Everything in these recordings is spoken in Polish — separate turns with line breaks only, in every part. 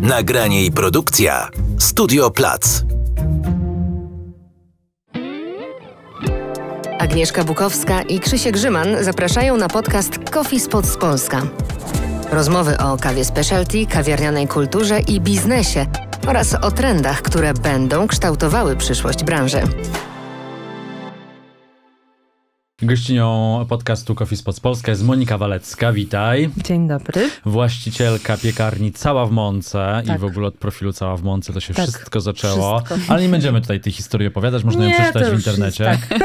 Nagranie i produkcja Studio Plac. Agnieszka Bukowska i Krzysiek Grzyman zapraszają na podcast Coffee z Polska. Rozmowy o kawie specialty, kawiarnianej kulturze i biznesie oraz o trendach, które będą kształtowały przyszłość
branży.
Gościnią podcastu Coffee Spots Polska jest Monika Walecka, witaj. Dzień dobry. Właścicielka piekarni Cała w Mące tak. i w ogóle od profilu Cała w Mące to się tak. wszystko zaczęło. Wszystko. Ale nie będziemy tutaj tej historii opowiadać, można nie, ją przeczytać w internecie. Jest,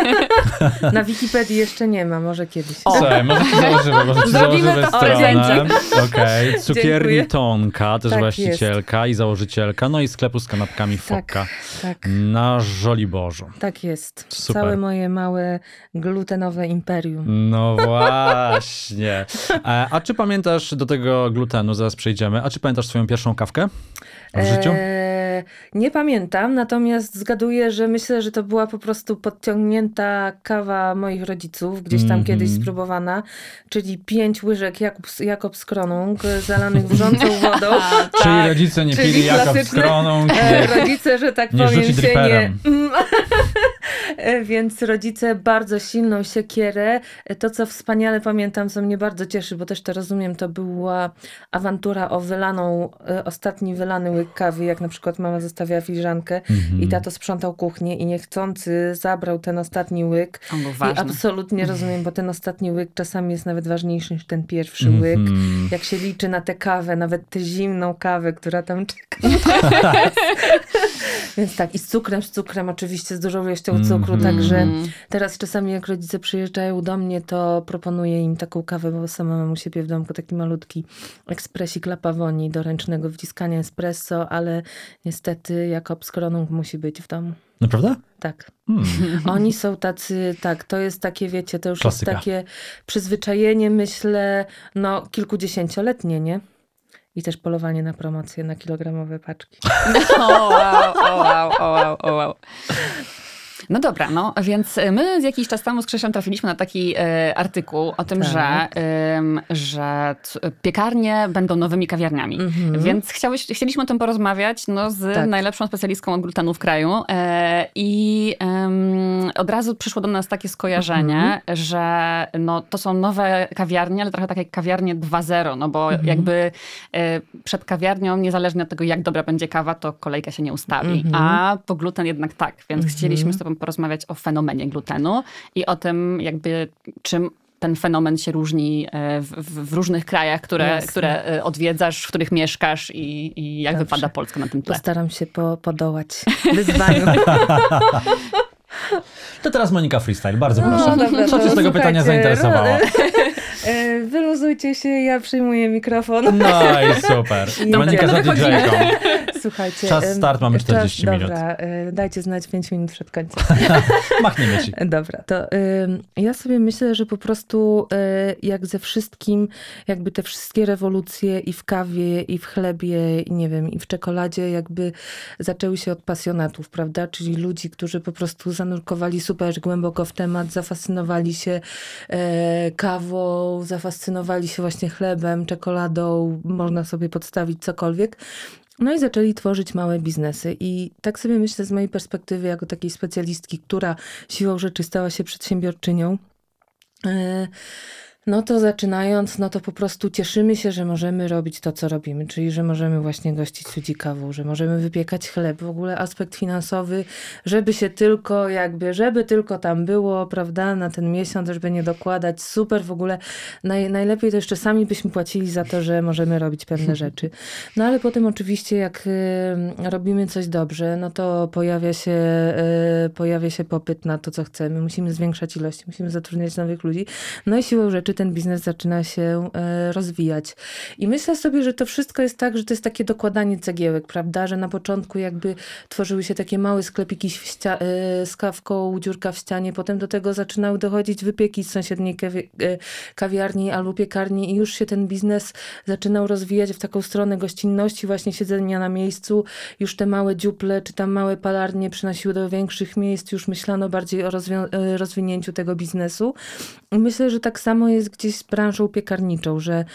tak. Na Wikipedii jeszcze nie ma, może kiedyś. O. Słuchaj, może ci założymy, może ci założymy to stronę. okay. cukierni Dziękuję. Tonka, też tak właścicielka
jest. i założycielka, no i sklepu z kanapkami tak, Fokka. Tak, tak. Na Żoliborzu.
Tak jest. Super. Całe moje małe gluten glutenowe imperium.
No właśnie. A, e, a, czy pamiętasz do tego glutenu, zaraz przejdziemy, a czy pamiętasz swoją pierwszą kawkę w e, życiu?
Eee, nie pamiętam, natomiast zgaduję, że myślę, że to była po prostu podciągnięta kawa moich rodziców, gdzieś tam mm -hmm. kiedyś spróbowana, czyli pięć łyżek Jakobs, Jakob e, zalanych wrzącą wodą. Tak.
Czyli rodzice nie czyli pili Jakob Skronung. Rodzice, że tak powiem, się nie...
E, więc rodzice bardzo silną siekierę. E, to, co wspaniale pamiętam, co mnie bardzo cieszy, bo też to rozumiem, to była awantura o wylaną, e, ostatni wylany łyk kawy, jak na przykład mama zostawiała filiżankę mm-hmm. i mhm. tato sprzątał kuchnię i niechcący zabrał ten ostatni łyk. I absolutnie rozumiem, bo ten ostatni łyk czasami jest nawet ważniejszy niż ten pierwszy mm-hmm. łyk. Jak się liczy na tę kawę, nawet tę zimną kawę, która tam czeka. Więc tak, i z cukrem, z cukrem oczywiście, z dużą ilością mhm. cukru, było mhm. tak, że mhm. teraz czasami jak rodzice przyjeżdżają do mnie, to proponuję im taką kawę, bo sama mam u siebie w domku taki malutki ekspresik lapawoni do ręcznego wciskania espresso, ale niestety jako obskronung musi być w domu. Naprawdę? Tak. Hmm. Oni są tacy, tak, to jest takie, wiecie, to już Klasyka. jest takie przyzwyczajenie, myślę, no kilkudziesięcioletnie, nie? I też polowanie na promocję na kilogramowe paczki. O oh, wow, o oh, wow, o oh, wow, o wow.
No dobra, no więc e, my jakiś czas temu z Krzyszem trafiliśmy na taki e, artykuł o tym, tak. że, e, że piekarnie będą nowymi kawiarniami. Mhm. Więc chciałeś, chcieliśmy o tym porozmawiać no, z tak. najlepszą specjalistką od glutenu w kraju. E, I od razu przyszło do nas takie skojarzenie, mhm. że no, to są nowe kawiarnie, ale trochę tak jak kawiarnie 2.0, no bo mhm. jakby e, przed kawiarnią, niezależnie od tego, jak dobra będzie kawa, to kolejka się nie ustawi. A po gluten jednak tak, więc chcieliśmy sobie Tobą porozmawiać o fenomenie glutenu i o tym, jakby czym ten fenomen się różni e, w, w, w różnych krajach, które, które e, odwiedzasz, w których mieszkasz
i, i jak Dobrze. wypada Polska na tym tle. Postaram się po, podołać wyzwaniu.
to teraz Monika Freestyle, bardzo no, proszę. Dobra, Co cię z tego pytania zainteresowało?
E, wyluzujcie się, ja przyjmuję mikrofon. No i super. Dominika za dj Słuchajcie. Czas start mamy 40 czas, minut. Dobra, e, dajcie znać 5 minut przed końcem. Machniemy ci. Dobra, to ja sobie myślę, że po prostu e, jak ze wszystkim, jakby te wszystkie rewolucje i w kawie, i w chlebie, i nie wiem, i w czekoladzie jakby zaczęły się od pasjonatów, prawda? Czyli ludzi, którzy po prostu zanurkowali super głęboko w temat, zafascynowali się kawą, zafascynowali się właśnie chlebem, czekoladą, można sobie podstawić cokolwiek. No i zaczęli tworzyć małe biznesy. I tak sobie myślę z mojej perspektywy, jako takiej specjalistki, która siłą rzeczy stała się przedsiębiorczynią. E, no to zaczynając, no to po prostu cieszymy się, że możemy robić to, co robimy, czyli że możemy właśnie gościć ludzi kawą, że możemy wypiekać chleb, w ogóle aspekt finansowy, żeby się tylko jakby, żeby tylko tam było, prawda, na ten miesiąc, żeby nie dokładać, super w ogóle. Naj, najlepiej to jeszcze sami byśmy płacili za to, że możemy robić pewne rzeczy. No ale potem oczywiście jak y, robimy coś dobrze, no to pojawia się, y, pojawia się popyt na to, co chcemy, musimy zwiększać ilości, musimy zatrudniać nowych ludzi, no i siłą rzeczy ten biznes zaczyna się e, rozwijać. I myślę sobie, że to wszystko jest tak, że to jest takie dokładanie cegiełek, prawda? Że na początku jakby tworzyły się takie małe sklepiki e, z kawką, dziurka w ścianie, potem do tego zaczynały dochodzić wypieki z sąsiedniej e, kawiarni albo piekarni i już się ten biznes zaczynał rozwijać w taką stronę gościnności, właśnie siedzenia na miejscu. Już te małe dziuple czy tam małe palarnie przynosiły do większych miejsc, już myślano bardziej o rozwinięciu tego biznesu. I myślę, że tak samo jest jest gdzieś z branżą piekarniczą, że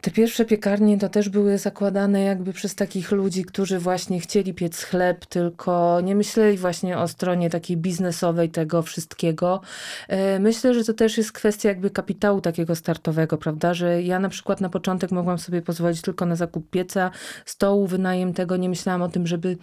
te pierwsze piekarnie to też były zakładane jakby przez takich ludzi, którzy właśnie chcieli piec chleb, tylko nie myśleli właśnie o stronie takiej biznesowej tego wszystkiego. E, myślę, że to też jest kwestia jakby kapitału takiego startowego, prawda? Że ja na przykład na początek mogłam sobie pozwolić tylko na zakup pieca, stołu, wynajem tego, nie myślałam o tym, żeby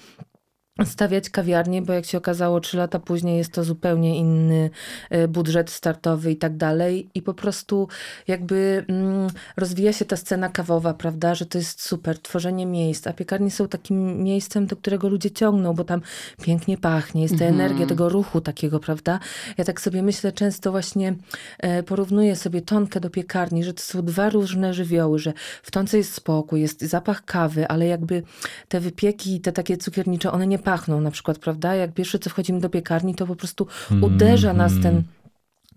stawiać kawiarnie, bo jak się okazało, trzy lata później jest to zupełnie inny e, budżet startowy i tak dalej. I po prostu jakby mm, rozwija się ta scena kawowa, prawda, że to jest super, tworzenie miejsc, a piekarnie są takim miejscem, do którego ludzie ciągną, bo tam pięknie pachnie, jest ta mhm. energia tego ruchu takiego, prawda. Ja tak sobie myślę, często właśnie e, porównuję sobie tonkę do piekarni, że to są dwa różne żywioły, że w tonce jest spokój, jest zapach kawy, ale jakby te wypieki, te takie cukiernicze, one nie pachną na przykład, prawda? Jak pierwsze co wchodzimy do piekarni, to po prostu mm, uderza nas ten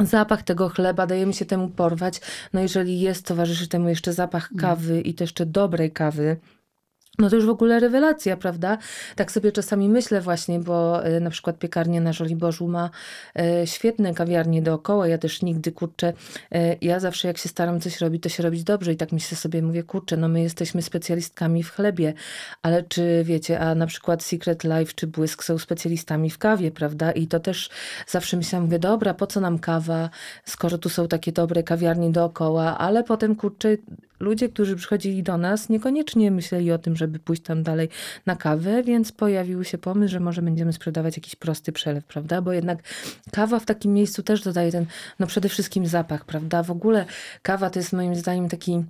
zapach tego chleba, dajemy się temu porwać. No jeżeli jest, towarzyszy temu jeszcze zapach mm. kawy i to jeszcze dobrej kawy, no to już w ogóle rewelacja, prawda? Tak sobie czasami myślę właśnie, bo y, na przykład piekarnia na Żoliborzu ma y, świetne kawiarnie dookoła. Ja też nigdy, kurczę, y, ja zawsze jak się staram coś robić, to się robić dobrze i tak myślę sobie, mówię, kurczę, no my jesteśmy specjalistkami w chlebie, ale czy wiecie, a na przykład Secret Life czy Błysk są specjalistami w kawie, prawda? I to też zawsze myślałam, mówię, dobra, po co nam kawa, skoro tu są takie dobre kawiarnie dookoła, ale potem, kurczę, ludzie, którzy przychodzili do nas, niekoniecznie myśleli o tym, żeby pójść tam dalej na kawę, więc pojawił się pomysł, że może będziemy sprzedawać jakiś prosty przelew, prawda? Bo jednak kawa w takim miejscu też dodaje ten, no przede wszystkim zapach, prawda? W ogóle kawa to jest moim zdaniem taki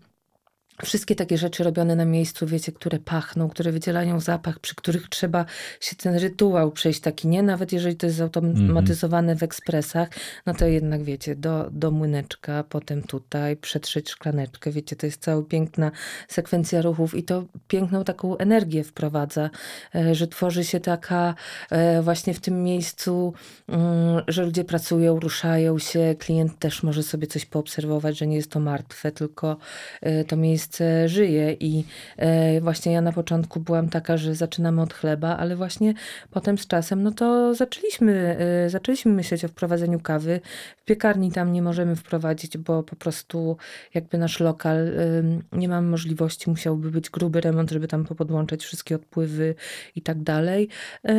Wszystkie takie rzeczy robione na miejscu, wiecie, które pachną, które wydzielają zapach, przy których trzeba się ten rytuał przejść taki, nie? Nawet jeżeli to jest zautomatyzowane mhm. w ekspresach, no to jednak, wiecie, do, do młyneczka, potem tutaj, przetrzeć szklaneczkę, wiecie, to jest cała piękna sekwencja ruchów i to piękną taką energię wprowadza, e, że tworzy się taka e, właśnie w tym miejscu, mm, że ludzie pracują, ruszają się, klient też może sobie coś poobserwować, że nie jest to martwe, tylko e, to miejsce jest, e, żyje i e, właśnie ja na początku byłam taka, że zaczynamy od chleba, ale właśnie potem z czasem, no to zaczęliśmy, e, zaczęliśmy myśleć o wprowadzeniu kawy. W piekarni tam nie możemy wprowadzić, bo po prostu jakby nasz lokal, nie mam możliwości, musiałby być gruby remont, żeby tam podłączać wszystkie odpływy i tak dalej.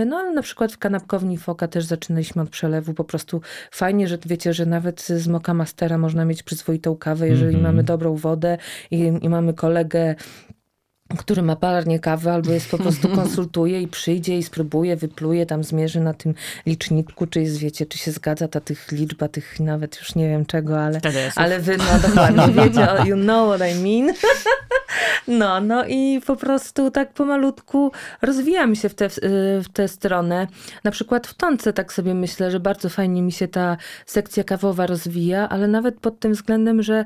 No ale na przykład w kanapkowni Foka też zaczynaliśmy od przelewu, po prostu fajnie, że wiecie, że nawet z Moka Mastera można mieć przyzwoitą kawę, jeżeli mm -hmm. mamy dobrą wodę i, i mamy kolegę który ma palarnię kawy albo jest po prostu konsultuje i przyjdzie i spróbuje, wypluje, tam zmierzy na tym liczniku, czy jest, wiecie, czy się zgadza ta tych liczba, tych nawet już nie wiem czego, ale, ale wy no dokładnie wiecie, you know what I mean. No, no i po prostu tak pomalutku rozwijam się w tę w te stronę. Na przykład w Tonce tak sobie myślę, że bardzo fajnie mi się ta sekcja kawowa rozwija, ale nawet pod tym względem, że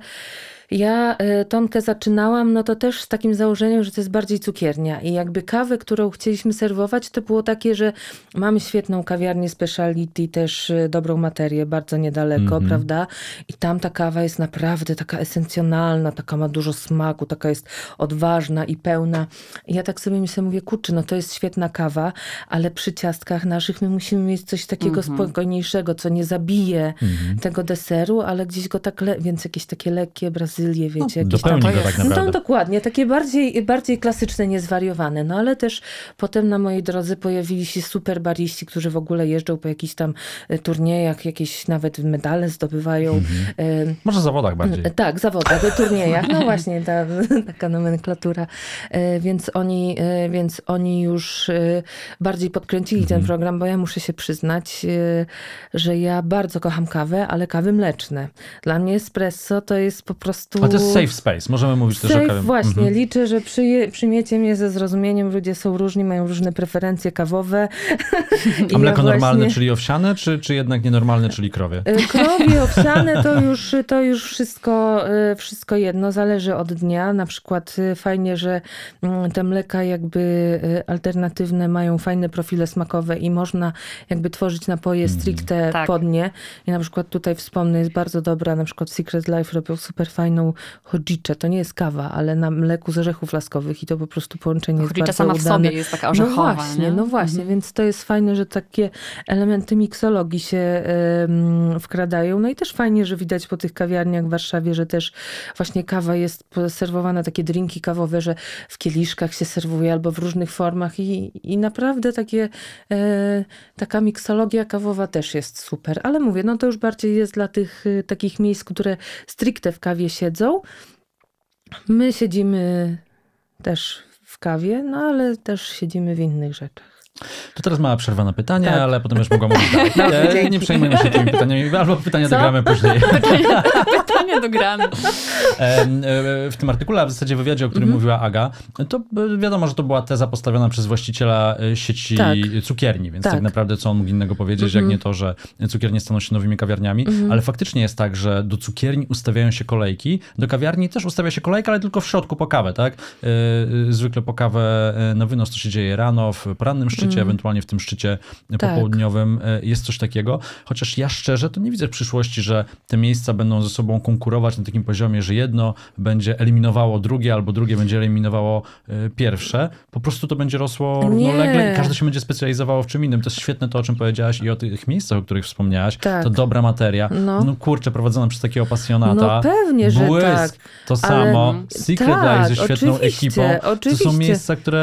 ja y, Tomkę zaczynałam, no to też z takim założeniem, że to jest bardziej cukiernia i jakby kawę, którą chcieliśmy serwować, to było takie, że mamy świetną kawiarnię speciality, też y, dobrą materię, bardzo niedaleko, mm -hmm. prawda? I tam ta kawa jest naprawdę taka esencjonalna, taka ma dużo smaku, taka jest odważna i pełna. I ja tak sobie myślę, mówię, kurczę, no to jest świetna kawa, ale przy ciastkach naszych my musimy mieć coś takiego mm -hmm. spokojniejszego, co nie zabije mm -hmm. tego deseru, ale gdzieś go tak, więc jakieś takie lekkie brazylijskie Brazylię, wiecie, no, jakieś tam. Go, tak no, dokładnie, takie bardziej, bardziej klasyczne, niezwariowane. No ale też potem na mojej drodze pojawili się super bariści, którzy w ogóle jeżdżą po jakichś tam e, turniejach, jakieś nawet medale zdobywają. Mhm. E, Może zawodach bardziej. E, tak, zawodach, turniejach. No właśnie, ta, taka nomenklatura. więc oni, więc oni już bardziej podkręcili mhm. ten program, bo ja muszę się przyznać, że ja bardzo kocham kawę, ale kawy mleczne. Dla mnie espresso to jest po prostu prostu... A to jest safe
space, możemy mówić safe, też o kawie. Właśnie, mhm.
liczę, że przyje, przyjmiecie mnie ze zrozumieniem, ludzie są różni, mają różne preferencje kawowe. A mleko ja normalne, czyli
owsiane, czy, czy jednak nienormalne, czyli krowie? E, krowie, owsiane to
już, to już wszystko, e, wszystko jedno, zależy od dnia. Na przykład e, fajnie, że mm, te mleka jakby alternatywne mają fajne profile smakowe i można jakby tworzyć napoje mhm. stricte tak. pod nie. I na przykład tutaj wspomnę, jest bardzo dobra, na przykład Secret Life robią super fajną zwaną To nie jest kawa, ale na mleku z orzechów laskowych i to po prostu połączenie jest bardzo sama udane. w sobie jest taka orzechowa. No właśnie, nie? no właśnie, mhm. więc to jest fajne, że takie elementy miksologii się wkradają. No i też fajnie, że widać po tych kawiarniach w Warszawie, że też właśnie kawa jest serwowana, takie drinki kawowe, że w kieliszkach się serwuje albo w różnych formach i, i naprawdę takie, e, taka miksologia kawowa też jest super. Ale mówię, no to już bardziej jest dla tych y, takich miejsc, które stricte w kawie się My siedzimy też w kawie, no ale też siedzimy w innych rzeczach.
To teraz mała przerwa na pytania, tak. ale potem już mogłam mówić dalej. nie, nie się tymi pytaniami, albo pytania Co? dogramy później.
Pytania, dogramy. E,
w tym artykule, a w zasadzie wywiadzie, o którym mhm. mówiła Aga, to e, wiadomo, że to była teza postawiona przez właściciela e, sieci tak. cukierni, więc tak. tak. naprawdę co on mógł innego powiedzieć, jak mhm. nie to, że cukiernie staną się nowymi kawiarniami, mhm. ale faktycznie jest tak, że do cukierni ustawiają się kolejki, do kawiarni też ustawia się kolejka, ale tylko w środku po kawę, tak? Zwykle po kawę na wynos to się dzieje rano, w porannym szczycie, szczycie, mhm. ewentualnie w tym szczycie e, tak. popołudniowym e, jest coś takiego. Chociaż ja szczerze to nie widzę w przyszłości, że te miejsca będą ze sobą konkurować na takim poziomie, że jedno będzie eliminowało drugie, albo drugie będzie eliminowało e, pierwsze. Po prostu to będzie rosło równolegle nie. i każdy się będzie specjalizowało w czym innym. To jest świetne to, o czym powiedziałaś i o tych miejscach, o których wspomniałaś. Tak. To dobra materia. No, no kurczę, prowadzona przez takiego pasjonata. No pewnie, Błysk, że Błysk, tak. to samo. Ale... Secret tak, Life ze świetną oczywiście, ekipą. Oczywiście. To są miejsca, które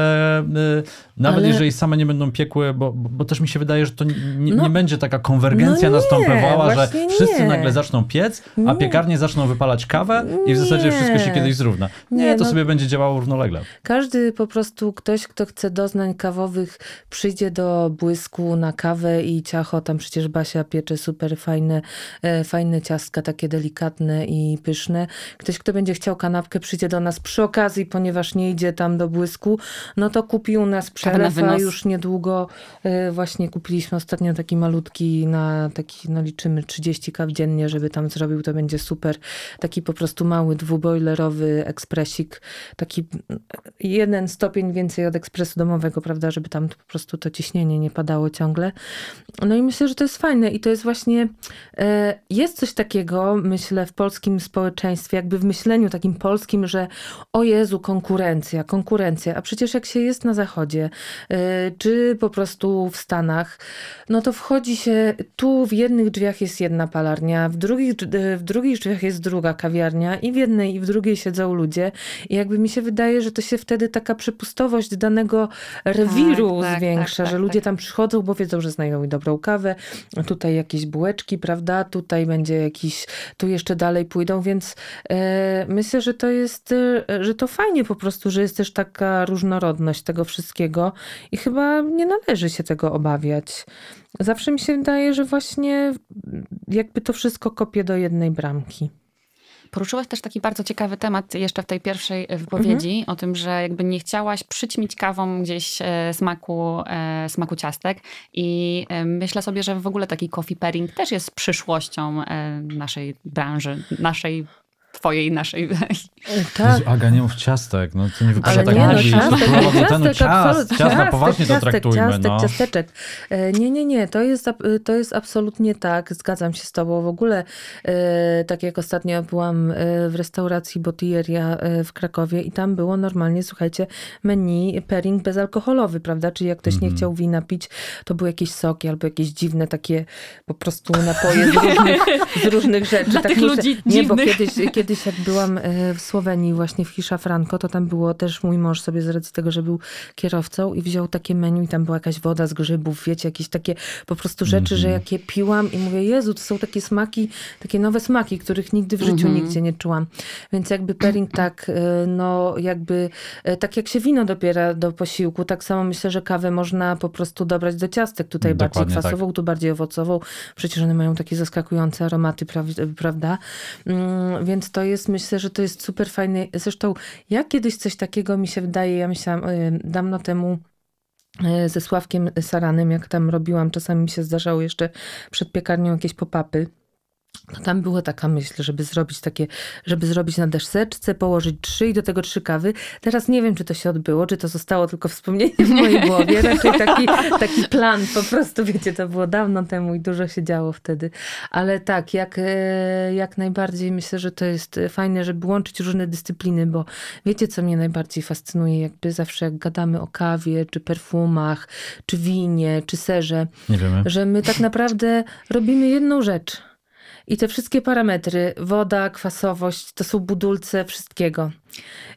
nawet Ale... jeżeli same nie będą będą piekły, bo, bo też mi się wydaje, że to nie, no, nie będzie taka konwergencja no nie, następowała, że wszyscy nie. nagle zaczną piec, a piekarnie zaczną wypalać kawę i w zasadzie wszystko się kiedyś zrówna. Nie, to no, sobie będzie działało równolegle.
Każdy po prostu, ktoś, kto chce doznań kawowych, przyjdzie do błysku na kawę i ciacho, tam przecież Basia piecze super fajne, e, fajne ciastka, takie delikatne i pyszne. Ktoś, kto będzie chciał kanapkę, przyjdzie do nas przy okazji, ponieważ nie idzie tam do błysku, no to kupi u nas przelewa już niedługo długo. E, właśnie kupiliśmy ostatnio taki malutki na taki, no liczymy 30 kaw dziennie, żeby tam zrobił, to będzie super. Taki po prostu mały dwubojlerowy ekspresik, taki e, jeden stopień więcej od ekspresu domowego, prawda, żeby tam po prostu to ciśnienie nie padało ciągle. No i myślę, że to jest fajne i to jest właśnie, e, jest coś takiego, myślę, w polskim społeczeństwie, jakby w myśleniu takim polskim, że o Jezu, konkurencja, konkurencja, a przecież jak się jest na zachodzie, czy czy po prostu w Stanach, no to wchodzi się, tu w jednych drzwiach jest jedna palarnia, w drugich, e, w drugich drzwiach jest druga kawiarnia i w jednej i w drugiej siedzą ludzie. I jakby mi się wydaje, że to się wtedy taka przepustowość danego rewiru tak, tak zwiększa, tak, tak, że ludzie tak. tam przychodzą, bo wiedzą, że znajdą mi dobrą kawę, tutaj jakieś bułeczki, prawda, tutaj będzie jakiś, tu jeszcze dalej pójdą, więc e, myślę, że to jest, e, że to fajnie po prostu, że jest też taka różnorodność tego wszystkiego i chyba nie należy się tego obawiać. Zawsze mi się wydaje, że właśnie jakby to wszystko kopie do jednej bramki. Poruszyłaś
też taki bardzo ciekawy temat jeszcze w tej pierwszej e, wypowiedzi, mhm. o tym, że jakby nie chciałaś przyćmić kawą gdzieś e, smaku, e, smaku ciastek i myślę sobie, że w ogóle taki coffee pairing też jest przyszłością naszej branży, naszej
twojej, naszej. Tak.
Aga, nie mów ciastek, no to nie wypada tak nie, no, no, no ciastek, ciastek, ten, ciast, ciast, no, poważnie ciastek, to traktujmy. Ciastek, no. ciasteczek.
E, nie, nie, nie, to jest, to jest absolutnie tak, zgadzam się z tobą. W ogóle e, tak jak ostatnio byłam e, w restauracji Botilleria w Krakowie i tam było normalnie, słuchajcie, menu pairing bezalkoholowy, prawda? Czyli jak ktoś mm nie mhm. chciał wina pić, to były jakieś soki albo jakieś dziwne takie po prostu napoje z różnych, z różnych rzeczy. Dla tak tych muszę, ludzi nie, dziwnych. bo kiedyś, Kiedyś jak byłam e, w Słowenii właśnie w Hisza Franco, to tam było też mój mąż sobie z racji tego, że był kierowcą i wziął takie menu i tam była jakaś woda z grzybów, wiecie, jakieś takie po prostu rzeczy, mm -hmm. że mhm. jakie piłam i mówię, Jezu, to są takie smaki, takie nowe smaki, których nigdy w życiu mm -hmm. nigdzie nie czułam. Więc jakby pairing tak, e, no jakby, e, tak jak się wino dopiera do posiłku, tak samo myślę, że kawę można po prostu dobrać do ciastek. Tutaj Dokładnie bardziej tak. kwasową, tak. tu bardziej owocową. Przecież one mają takie zaskakujące aromaty, prawda? Mm, więc to jest, myślę, że to jest super fajne. Zresztą ja kiedyś coś takiego mi się wydaje, ja myślałam e, dawno temu, e, ze Sławkiem Saranem, jak tam robiłam, czasami mi się zdarzało jeszcze przed piekarnią jakieś popapy no tam była taka myśl, żeby zrobić takie, żeby zrobić na deseczce, położyć trzy i do tego trzy kawy. Teraz nie wiem, czy to się odbyło, czy to zostało tylko wspomnienie w mojej głowie. Raczej taki, taki plan po prostu, wiecie, to było dawno temu i dużo się działo wtedy. Ale tak, jak, e, jak najbardziej myślę, że to jest fajne, żeby łączyć różne dyscypliny, bo wiecie, co mnie najbardziej fascynuje, jakby zawsze jak gadamy o kawie, czy perfumach, czy winie, czy serze, że my tak naprawdę robimy jedną rzecz i te wszystkie parametry, woda, kwasowość, to są budulce wszystkiego.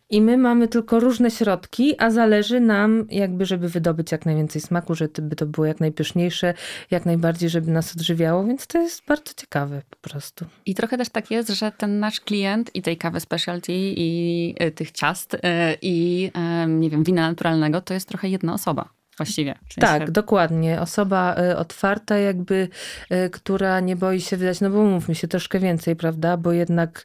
I my mamy tylko różne środki, a zależy nam jakby, żeby wydobyć jak najwięcej smaku, żeby to było jak najpyszniejsze, jak najbardziej, żeby nas odżywiało, więc to jest bardzo ciekawe po prostu.
I trochę też tak jest, że ten nasz klient i tej kawy specialty i y, tych ciast y, i y, nie wiem, wina naturalnego to jest trochę jedna osoba właściwie. W sensie. Tak,
dokładnie. Osoba y, otwarta jakby, y, która nie boi się wydać, no bo mówmy się troszkę więcej, prawda, bo jednak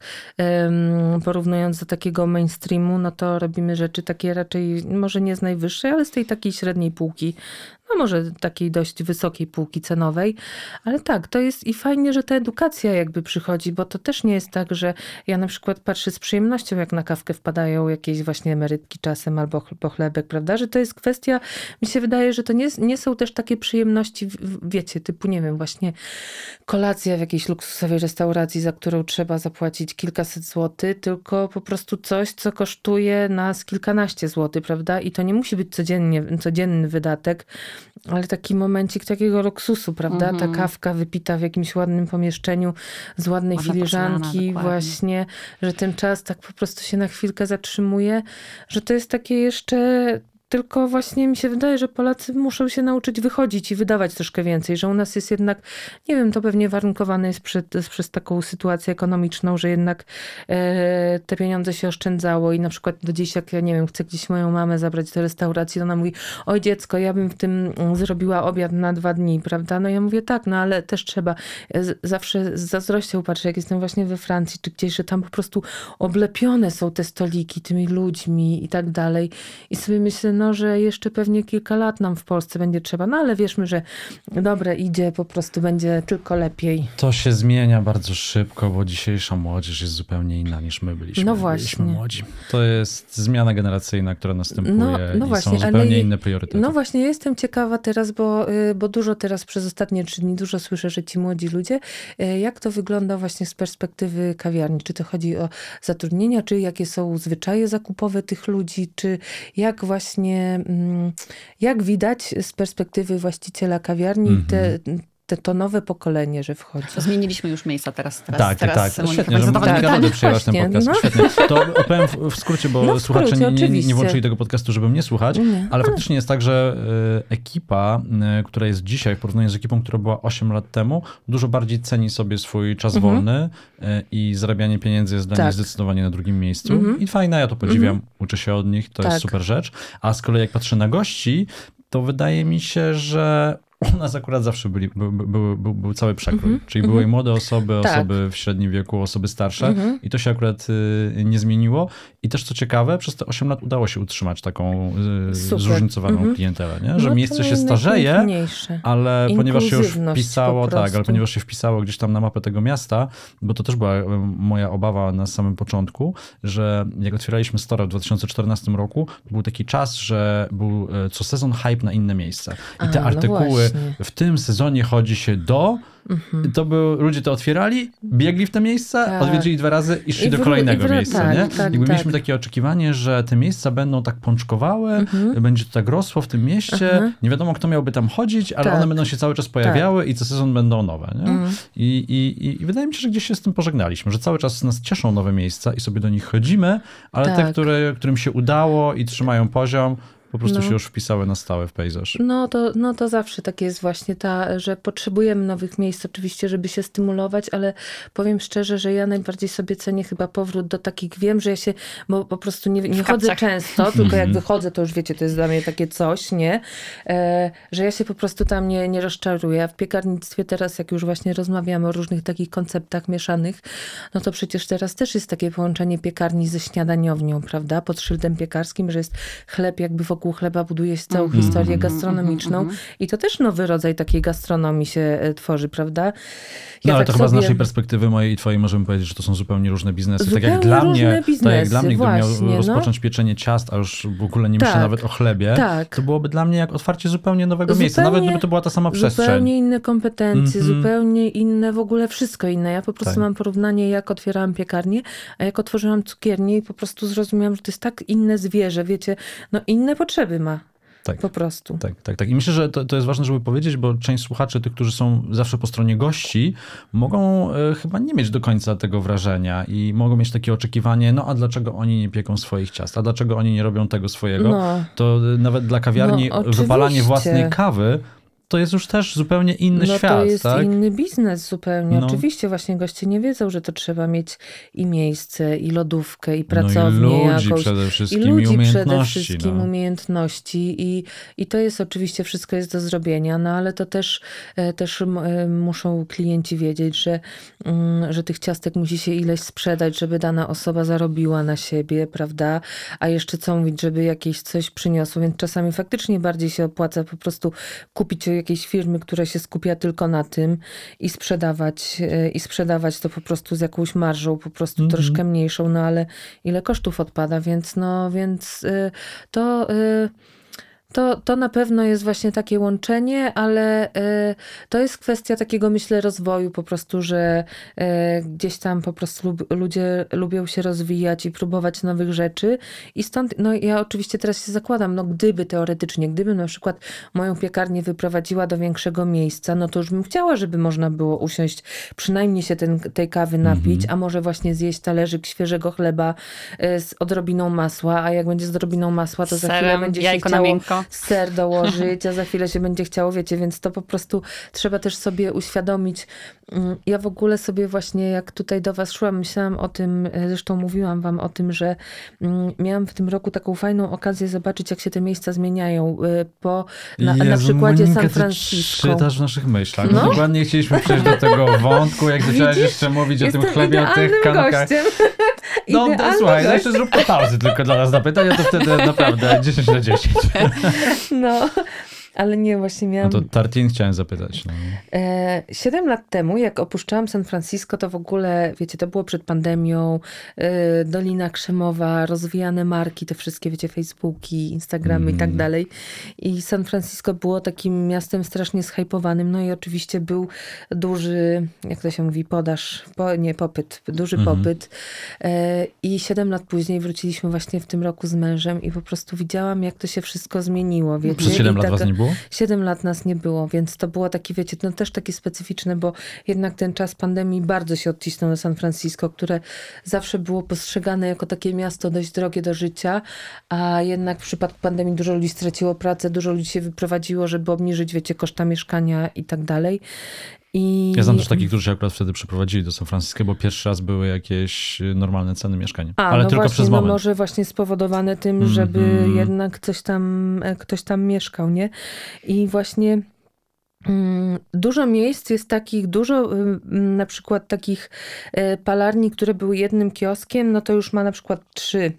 porównując do takiego mainstreamu, no to robimy rzeczy takie raczej, może nie z najwyższej, ale z tej takiej średniej półki, a może takiej dość wysokiej półki cenowej, ale tak, to jest i fajnie, że ta edukacja jakby przychodzi, bo to też nie jest tak, że ja na przykład patrzę z przyjemnością, jak na kawkę wpadają jakieś właśnie emerytki czasem albo pochlebek, prawda, że to jest kwestia, mi się wydaje, że to nie, nie są też takie przyjemności, wiecie, typu, nie wiem, właśnie kolacja w jakiejś luksusowej restauracji, za którą trzeba zapłacić kilkaset złotych, tylko po prostu coś, co kosztuje nas kilkanaście złotych, prawda, i to nie musi być codziennie, codzienny wydatek, ale taki momencik takiego loksusu, prawda? Mm -hmm. Ta mhm. kawka wypita w jakimś ładnym pomieszczeniu z ładnej filiżanki właśnie, że ten czas tak po prostu się na chwilkę zatrzymuje, że to jest takie jeszcze tylko właśnie mi się wydaje, że Polacy muszą się nauczyć wychodzić i wydawać troszkę więcej, że u nas jest jednak, nie wiem, to pewnie warunkowane jest przed, przez taką sytuację ekonomiczną, że jednak e, te pieniądze się oszczędzało i na przykład do dziś, jak ja nie wiem, chcę gdzieś moją mamę zabrać do restauracji, to ona mówi, oj dziecko, ja bym w tym mm, zrobiła obiad na dwa dni, prawda? No ja mówię, tak, no ale też trzeba. E, zawsze z zazdrością patrzę, jak jestem właśnie we Francji czy gdzieś, że tam po prostu oblepione są te stoliki tymi ludźmi i tak dalej. I sobie myślę, no, że jeszcze pewnie kilka lat nam w Polsce będzie trzeba, no ale wierzmy, że dobre idzie, po prostu będzie tylko lepiej.
To się zmienia bardzo szybko, bo dzisiejsza młodzież jest zupełnie inna niż my byliśmy. No
właśnie. Byliśmy młodzi.
To jest zmiana generacyjna, która następuje no, no właśnie, są zupełnie ale, inne priorytety.
No właśnie, jestem ciekawa teraz, bo, y, bo dużo teraz przez ostatnie trzy dni dużo słyszę, że ci młodzi ludzie, y, jak to wygląda właśnie z perspektywy kawiarni? Czy to chodzi o zatrudnienia, czy jakie są zwyczaje zakupowe tych ludzi, czy jak właśnie właśnie, mm, jak widać z perspektywy właściciela kawiarni, mm -hmm. te, mhm te, to nowe pokolenie, że wchodzi.
Zmieniliśmy już miejsca teraz. teraz tak, tak
teraz tak. świetnie, że Monika Rody przyjęłaś ten podcast. No. Świetnie. To opowiem w, w skrócie, bo no w skrócie, słuchacze nie, nie, nie, włączyli tego podcastu, żeby mnie słuchać, nie. ale faktycznie jest tak, że e, ekipa, e, która jest dzisiaj w porównaniu z ekipą, która była 8 lat temu, dużo bardziej ceni sobie swój czas mhm. wolny e, i zarabianie pieniędzy jest dla tak. niej zdecydowanie na drugim miejscu. Mhm. I fajna, ja to podziwiam, mhm. uczę się od nich, to tak. jest super rzecz. A z kolei jak patrzę na gości, to wydaje mi się, że u nas akurat zawsze byli, był, był, był cały przekrój, mm -hmm. czyli były mm -hmm. młode osoby, tak. osoby w średnim wieku, osoby starsze mm -hmm. i to się akurat y, nie zmieniło. I też co ciekawe, przez te 8 lat udało się utrzymać taką y, zróżnicowaną mhm. klientelę, nie? że no miejsce się starzeje, ale ponieważ się już wpisało, tak, ale ponieważ się wpisało gdzieś tam na mapę tego miasta, bo to też była y, moja obawa na samym początku, że jak otwieraliśmy Store w 2014 roku, był taki czas, że był y, co sezon hype na inne miejsce i te no artykuły no w tym sezonie chodzi się do. Mhm. To był, ludzie to otwierali, biegli w te miejsca, tak. odwiedzili dwa razy i szli I do kolejnego i miejsca. Tak, nie? Tak, mieliśmy tak. takie oczekiwanie, że te miejsca będą tak pączkowały, mhm. będzie to tak rosło w tym mieście, mhm. nie wiadomo kto miałby tam chodzić, ale tak. one będą się cały czas pojawiały tak. i co sezon będą nowe. Nie? Mhm. I, i, I wydaje mi się, że gdzieś się z tym pożegnaliśmy, że cały czas nas cieszą nowe miejsca i sobie do nich chodzimy, ale te, które, którym się udało i trzymają poziom, po prostu no. się już wpisały na stałe w pejzaż.
No to, no to zawsze tak jest właśnie ta, że potrzebujemy nowych miejsc oczywiście, żeby się stymulować, ale powiem szczerze, że ja najbardziej sobie cenię chyba powrót do takich, wiem, że ja się, bo po prostu nie, nie chodzę często, tylko jak mhm. wychodzę, to już wiecie, to jest dla mnie takie coś, nie? E, że ja się po prostu tam nie, nie rozczaruję. W piekarnictwie teraz, jak już właśnie rozmawiamy o różnych takich konceptach mieszanych, no to przecież teraz też jest takie połączenie piekarni ze śniadaniownią, prawda? Pod szyldem piekarskim, że jest chleb jakby wokół wokół chleba buduje się całą mhm. historię mhm. gastronomiczną mhm. i to też nowy rodzaj takiej gastronomii się e, tworzy, prawda? no ale tak to chyba sobie... z naszej
perspektywy mojej i twojej możemy powiedzieć, że to są zupełnie różne biznesy. Tak zupełnie tak jak dla mnie, biznesy, tak jak dla mnie, gdybym miał no. rozpocząć pieczenie ciast, a już w ogóle nie tak, myślę nawet o chlebie, tak. to byłoby dla mnie jak otwarcie zupełnie nowego zupełnie, miejsca, nawet gdyby to była ta sama przestrzeń. Zupełnie
inne kompetencje, mm -hmm. zupełnie inne, w ogóle wszystko inne. Ja po prostu tak. mam porównanie, jak otwierałam piekarnię, a jak otworzyłam cukiernię i po prostu zrozumiałam, że to jest tak inne zwierzę, wiecie, no inne potrzeby ma.
Tak. Po prostu. Tak, tak, tak. I myślę, że to, to jest ważne, żeby powiedzieć, bo część słuchaczy, tych, którzy są zawsze po stronie gości, mogą y, chyba nie mieć do końca tego wrażenia i mogą mieć takie oczekiwanie, no a dlaczego oni nie pieką swoich ciast, a dlaczego oni nie robią tego swojego. No. To y, nawet dla kawiarni no, wypalanie własnej kawy to jest już też zupełnie inny no, świat. To jest tak? inny
biznes zupełnie. No. Oczywiście właśnie goście nie wiedzą, że to trzeba mieć i miejsce, i lodówkę, i pracownię no i ludzi jakąś. Przede wszystkim, I ludzi i przede wszystkim, no. umiejętności. I, I to jest oczywiście, wszystko jest do zrobienia, no ale to też, e, też e, muszą klienci wiedzieć, że, mm, że tych ciastek musi się ileś sprzedać, żeby dana osoba zarobiła na siebie, prawda? A jeszcze co mówić, żeby jakieś coś przyniosło, więc czasami faktycznie bardziej się opłaca po prostu kupić jakiejś firmy, która się skupia tylko na tym i sprzedawać, e, i sprzedawać to po prostu z jakąś marżą, po prostu mm -hmm. troszkę mniejszą, no ale ile kosztów odpada, więc no, więc e, to... E, to, to na pewno jest właśnie takie łączenie, ale e, to jest kwestia takiego, myślę, rozwoju po prostu, że e, gdzieś tam po prostu ludzie lubią się rozwijać i próbować nowych rzeczy. I stąd, no ja oczywiście teraz się zakładam, no gdyby teoretycznie, gdybym na przykład moją piekarnię wyprowadziła do większego miejsca, no to już bym chciała, żeby można było usiąść, przynajmniej się ten, tej kawy mhm. napić, a może właśnie zjeść talerzyk świeżego chleba e, z odrobiną masła, a jak będzie z odrobiną masła, to Serem, za chwilę będzie się chciało miękko ser dołożyć, a za chwilę się będzie chciało, wiecie, więc to po prostu trzeba też sobie uświadomić. Mm, ja w ogóle sobie właśnie, jak tutaj do was szłam, myślałam o tym, e, zresztą mówiłam wam o tym, że mm, miałam w tym roku taką fajną okazję zobaczyć, jak się te miejsca zmieniają. Po, e, na, Jezu, na przykładzie Monika, San Francisco. czytasz w naszych myślach. No? dokładnie chcieliśmy
przejść do tego wątku, jak zaczęłaś jeszcze mówić Jestem o tym chlebie, o tych kanapkach. No, słuchaj, no gość. jeszcze zrób pauzy tylko dla nas na pytania, to wtedy naprawdę 10 na 10.
No, ale nie, właśnie miałam... No to
Tartin chciałem zapytać. No.
E, siedem lat temu, jak opuszczałam San Francisco, to w ogóle, wiecie, to było przed pandemią, e, Dolina Krzemowa, rozwijane marki, te wszystkie, wiecie, Facebooki, Instagramy mm. i tak mm. dalej. I San Francisco było takim miastem strasznie zhypowanym, no i oczywiście był duży, jak to się mówi, podaż, po, nie, popyt, duży mhm. popyt. E, I siedem lat później wróciliśmy właśnie w tym roku z mężem i po prostu widziałam, jak to się wszystko zmieniło, no, wiecie. Przez siedem lat właśnie tak- was nie było? było? Siedem lat nas nie było, więc to było taki, wiecie, no też taki specyficzny, bo jednak ten czas pandemii bardzo się odcisnął na San Francisco, które zawsze było postrzegane jako takie miasto dość drogie do życia, a jednak w przypadku pandemii dużo ludzi straciło pracę, dużo ludzi się wyprowadziło, żeby obniżyć, wiecie, koszta mieszkania i tak dalej. I... Ja znam też takich,
którzy się akurat wtedy przeprowadzili do San Francisco, bo pierwszy raz były jakieś y, normalne ceny mieszkania. ale no tylko właśnie, przez no moment. No może
właśnie spowodowane tym, mm -hmm. żeby jednak coś tam, e, ktoś tam mieszkał, nie? I właśnie... Mm, dużo miejsc jest takich, dużo y, mm, na przykład takich e, palarni, które były jednym kioskiem, no to już ma na przykład trzy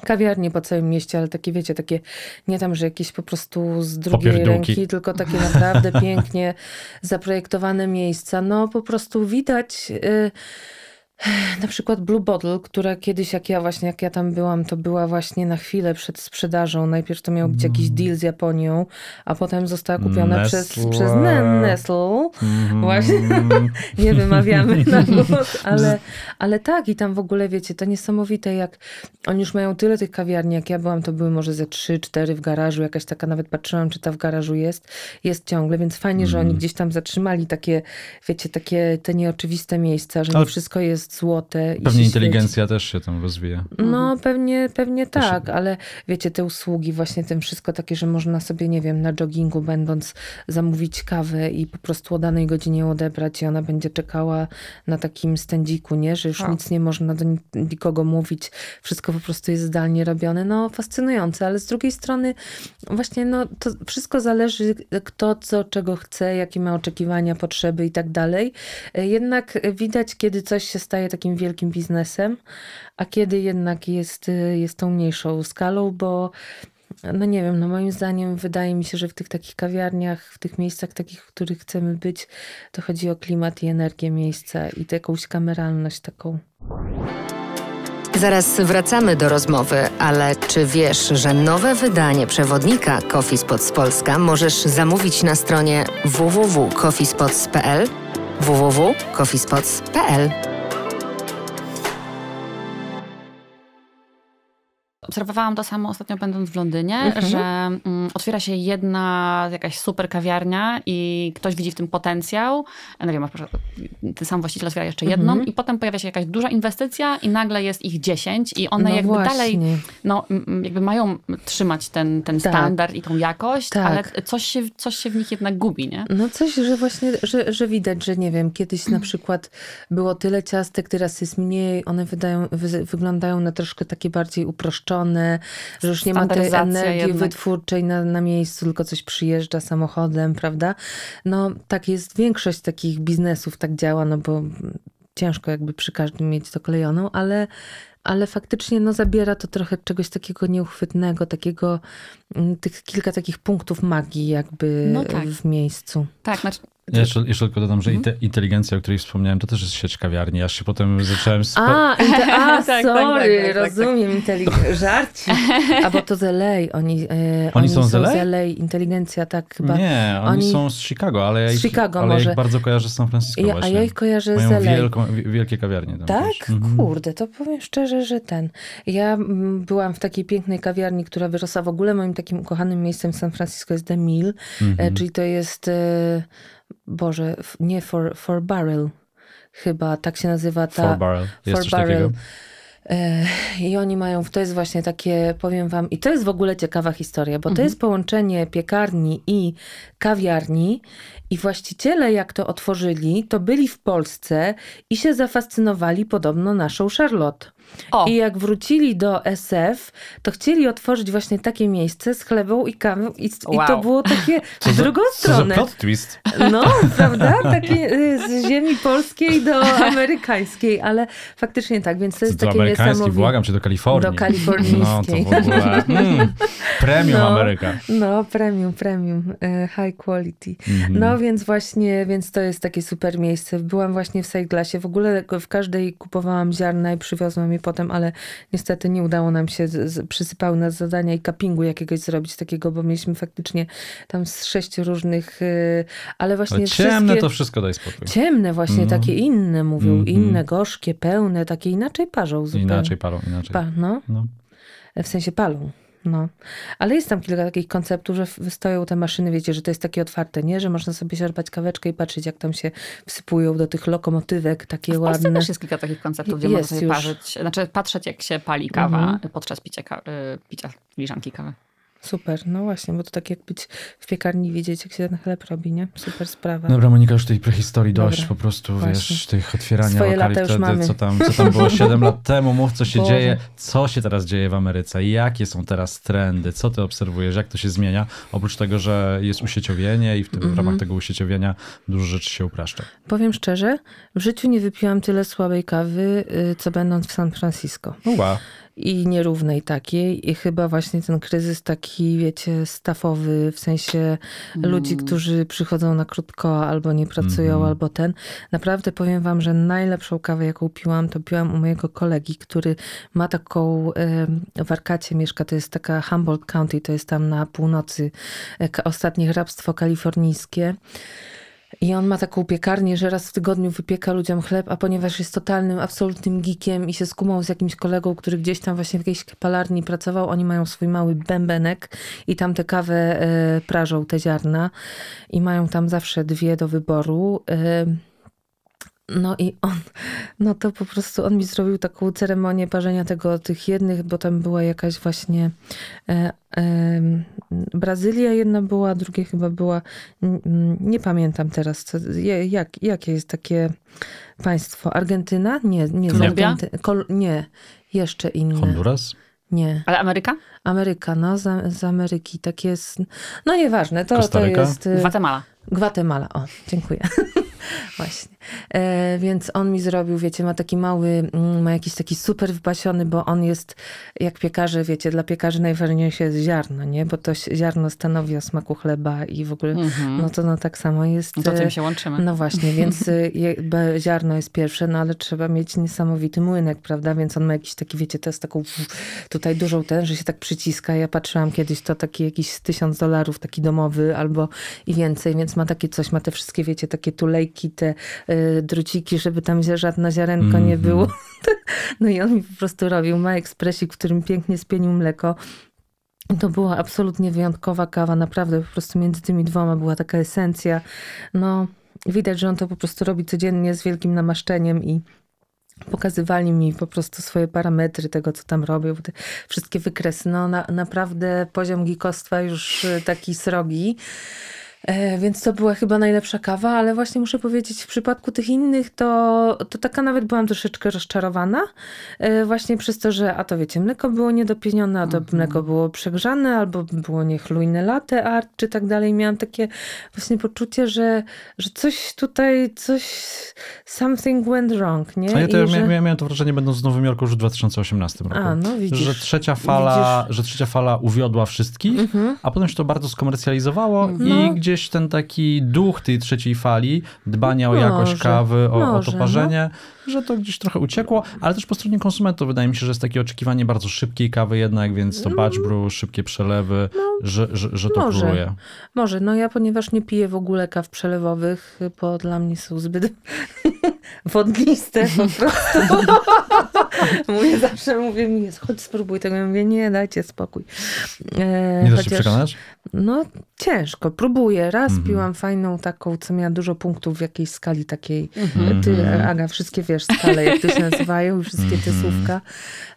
kawiarnie po całym mieście, ale takie wiecie, takie nie tam, że jakieś po prostu z drugiej ręki, tylko takie naprawdę pięknie zaprojektowane miejsca. No po prostu widać... Yy, na przykład Blue Bottle, która kiedyś, jak ja właśnie, jak ja tam byłam, to była właśnie na chwilę przed sprzedażą. Najpierw to miał być jakiś mm. deal z Japonią, a potem została kupiona Nestle. przez, przez Nestle. Mm. Właśnie, nie wymawiamy na głos, ale, ale tak i tam w ogóle, wiecie, to niesamowite, jak oni już mają tyle tych kawiarni, jak ja byłam, to były może ze trzy cztery w garażu, jakaś taka, nawet patrzyłam, czy ta w garażu jest, jest ciągle, więc fajnie, że oni mm. gdzieś tam zatrzymali takie, wiecie, takie te nieoczywiste miejsca, że nie wszystko jest jest złote. Pewnie inteligencja też się tam rozwija. No mhm. pewnie, pewnie tak, ale wiecie, te usługi, właśnie tym wszystko takie, że można sobie, nie wiem, na joggingu będąc zamówić kawę i po prostu o danej godzinie odebrać i ona będzie czekała na takim stędziku, nie? Że już A. Tak. nic nie można do nikogo mówić, wszystko po prostu jest zdalnie robione. No fascynujące, ale z drugiej strony właśnie no to wszystko zależy kto co, czego chce, jakie ma oczekiwania, potrzeby i tak dalej. Jednak widać, kiedy coś się staje staje takim wielkim biznesem, a kiedy jednak jest, y, jest tą mniejszą skalą, bo no nie wiem, no moim zdaniem wydaje mi się, że w tych takich kawiarniach, w tych miejscach takich, w których chcemy być, to chodzi o klimat i energię miejsca i jakąś kameralność taką. Zaraz wracamy do rozmowy, ale czy wiesz, że nowe wydanie przewodnika Coffee Spots Polska możesz zamówić na stronie www.coffeespots.pl www.coffeespots.pl
obserwowałam to samo ostatnio będąc w Londynie, mhm. że mm, otwiera się jedna jakaś super kawiarnia i ktoś widzi w tym potencjał. E, no wiem, ten sam właściciel otwiera jeszcze mhm. jedną mhm. i potem pojawia się jakaś duża inwestycja i nagle jest ich dziesięć i one no jakby właśnie. dalej no, jakby mają trzymać ten, ten tak. standard i tą jakość, tak. ale coś się, coś się w nich jednak gubi, nie?
No coś, że właśnie, że, że widać, że nie wiem, kiedyś na przykład było tyle ciastek, teraz jest mniej, one wydają, wy, wyglądają na troszkę takie bardziej uproszczone uproszczony, że już nie ma tej energii jednak. wytwórczej na, na miejscu, tylko coś przyjeżdża samochodem, prawda? No tak jest, większość takich biznesów tak działa, no bo ciężko jakby przy każdym mieć to klejoną, ale, ale faktycznie no, zabiera to trochę czegoś takiego nieuchwytnego, takiego mm, tych kilka takich punktów magii jakby no tak. w miejscu. Tak, znaczy
ja jeszcze, jeszcze tylko dodam, że mhm. inteligencja, o której wspomniałem, to też jest sieć kawiarni. Aż się potem zacząłem... Spo... A,
inte- a tak, tak, tak, sorry, rozumiem. żarci. A bo to zelej Oni, e, oni, oni są, zelej z Inteligencja, tak chyba. Nie, oni, oni... są z Chicago, ale ja ich, Chicago ale ja ich bardzo
kojarzę z San Francisco ja, właśnie. A ja ich kojarzę z LA. Wielką, wielkie kawiarnie tam Tak? Mhm. Kurde,
to powiem szczerze, że ten... Ja mm, byłam w takiej pięknej kawiarni, która wyrosła w ogóle moim takim ukochanym miejscem w San Francisco jest The Mill, e, mhm. czyli to jest... E, Boże, nie for, for Barrel, chyba tak się nazywa ta. For Barrel. For barrel. E, I oni mają, to jest właśnie takie, powiem wam, i to jest w ogóle ciekawa historia, bo to mhm. jest połączenie piekarni i kawiarni. I właściciele, jak to otworzyli, to byli w Polsce i się zafascynowali podobno naszą Charlotte. O. I jak wrócili do SF, to chcieli otworzyć właśnie takie miejsce z chlebą i kawą i, wow. i to było takie co w drugą za, stronę. Co za plot twist. No, prawda? Takie y, z ziemi polskiej do amerykańskiej, ale faktycznie tak, więc to jest do takie niesamowite. błagam,
się do Kalifornii. Do kalifornijskiej. No, to w ogóle mm, premium no, Ameryka.
No, premium, premium, y, high quality. Mm No, więc właśnie, więc to jest takie super miejsce. Byłam właśnie w Sajglasie, w ogóle w każdej kupowałam ziarna i przywiozłam je potem, ale niestety nie udało nam się, z, z, przysypały nas zadania i cuppingu jakiegoś zrobić takiego, bo mieliśmy faktycznie tam z sześć różnych, y, ale właśnie ale ciemne to
wszystko daj spokój.
Ciemne właśnie, mhm. takie inne mówił mm, inne, gorzkie, pełne, takie inaczej parzą zupełnie. Inaczej
parą, inaczej. Pa, no. no.
W sensie palą. No, ale jest tam kilka takich konceptów, że stoją te maszyny, wiecie, że to jest takie otwarte, nie? Że można sobie siarbać kaweczkę i patrzeć, jak tam się wsypują do tych lokomotywek takie w ładne. też jest kilka takich konceptów, gdzie jest można sobie już. parzyć,
znaczy patrzeć,
jak się pali kawa mhm. podczas picia, ka- y, picia liżanki kawy. Super, no właśnie, bo to tak jak być w piekarni wiedzieć, jak się ten chleb robi, nie? Super sprawa. Dobra, Monika, już tej prehistorii Dobra. dość po prostu, właśnie. wiesz, tych otwierania Swoje lokali wtedy, mamy. co tam, co tam było 7 lat temu, mów
co się Boże. dzieje, co się teraz dzieje w Ameryce, jakie są teraz trendy, co ty obserwujesz, jak to się zmienia, oprócz tego, że jest usieciowienie i w, tym, mm -hmm. w ramach mhm. tego usieciowienia dużo rzeczy się upraszcza.
Powiem szczerze, w życiu nie wypiłam tyle słabej kawy, y, co będąc w San Francisco. Uła i nierównej takiej. I chyba właśnie ten kryzys taki, wiecie, stafowy, w sensie mm. ludzi, którzy przychodzą na krótko albo nie pracują, mm. albo ten. Naprawdę powiem wam, że najlepszą kawę, jaką piłam, to piłam u mojego kolegi, który ma taką w warkacie mieszka, to jest taka Humboldt County, to jest tam na północy e, ostatnie hrabstwo kalifornijskie. I on ma taką piekarnię, że raz w tygodniu wypieka ludziom chleb, a ponieważ jest totalnym, absolutnym geekiem i się skumał z jakimś kolegą, który gdzieś tam właśnie w jakiejś palarni pracował, oni mają swój mały bębenek i tam te kawę e, prażą, te ziarna i mają tam zawsze dwie do wyboru. E, no i on, no to po prostu on mi zrobił taką ceremonię parzenia tego, tych jednych, bo tam była jakaś właśnie e, e, Brazylia jedna była, drugie chyba była, nie pamiętam teraz, co, jak, jakie jest takie państwo, Argentyna? Nie, nie, Argenty, Kol, nie, jeszcze inne. Honduras? Nie. Ale Ameryka? Ameryka, no z, z Ameryki, tak jest, no nieważne, to, to jest... Y, Gwatemala. Gwatemala, o, dziękuję. Właśnie. E, więc on mi zrobił, wiecie, ma taki mały, mm, ma jakiś taki super wypasiony, bo on jest jak piekarze, wiecie, dla piekarzy najważniejsze jest ziarno, nie? Bo to ziarno stanowi o smaku chleba i w ogóle, mm -hmm. no to no tak samo jest. Do tym e, się łączymy. No właśnie, więc e, je, ziarno jest pierwsze, no ale trzeba mieć niesamowity młynek, prawda? Więc on ma jakiś taki, wiecie, to jest taką tutaj dużą ten, że się tak przyciska. Ja patrzyłam kiedyś, to taki jakiś tysiąc dolarów, taki domowy albo i więcej, więc ma ma takie coś, ma te wszystkie, wiecie, takie tulejki, te y, druciki, żeby tam żadne ziarenko mm -hmm. nie mhm. było. no i on mi po prostu robił ma ekspresik, w którym pięknie spienił mleko. To była absolutnie wyjątkowa kawa, naprawdę po prostu między tymi dwoma była taka esencja. No, widać, że on to po prostu robi codziennie z wielkim namaszczeniem i pokazywali mi po prostu swoje parametry tego, co tam robią, te wszystkie wykresy. No na, naprawdę poziom gikostwa już y, taki srogi. E, więc to była chyba najlepsza kawa, ale właśnie muszę powiedzieć, w przypadku tych innych to, to taka nawet byłam troszeczkę rozczarowana. E, właśnie przez to, że a to wiecie, mleko było niedopienione, a to mhm. mleko było przegrzane, albo było niechlujne latte art, czy tak dalej. Miałam takie właśnie poczucie, że, że coś tutaj, coś, something went wrong, nie? A ja, to, że...
miałem to wrażenie, będąc w Nowym Jorku już w 2018 roku, a, no, widzisz, że, trzecia fala, widzisz. że trzecia fala uwiodła wszystkich, mhm. a potem się to bardzo skomercjalizowało no. i gdzie gdzieś ten taki duch tej trzeciej fali, dbania o jakość kawy, o, może, o to no. parzenie, no że to gdzieś trochę uciekło, ale też po stronie konsumentów wydaje mi się, że jest takie oczekiwanie bardzo szybkiej kawy jednak, więc to no. batch brew, szybkie przelewy, no, że, że, że, to może, króluje.
Może, no ja ponieważ nie piję w ogóle kaw przelewowych, bo dla mnie są zbyt wodniste po prostu. mówię zawsze, mówię mi, chodź spróbuj tego. Ja mówię, nie, dajcie spokój. E, nie da się przekonasz? No ciężko, próbuję. Raz mm -hmm. piłam fajną taką, co miała dużo punktów w jakiejś skali takiej. Mm -hmm. Ty, mhm. Aga, wszystkie wiesz, wiesz, skale, jak to się nazywają, wszystkie te mhm. słówka,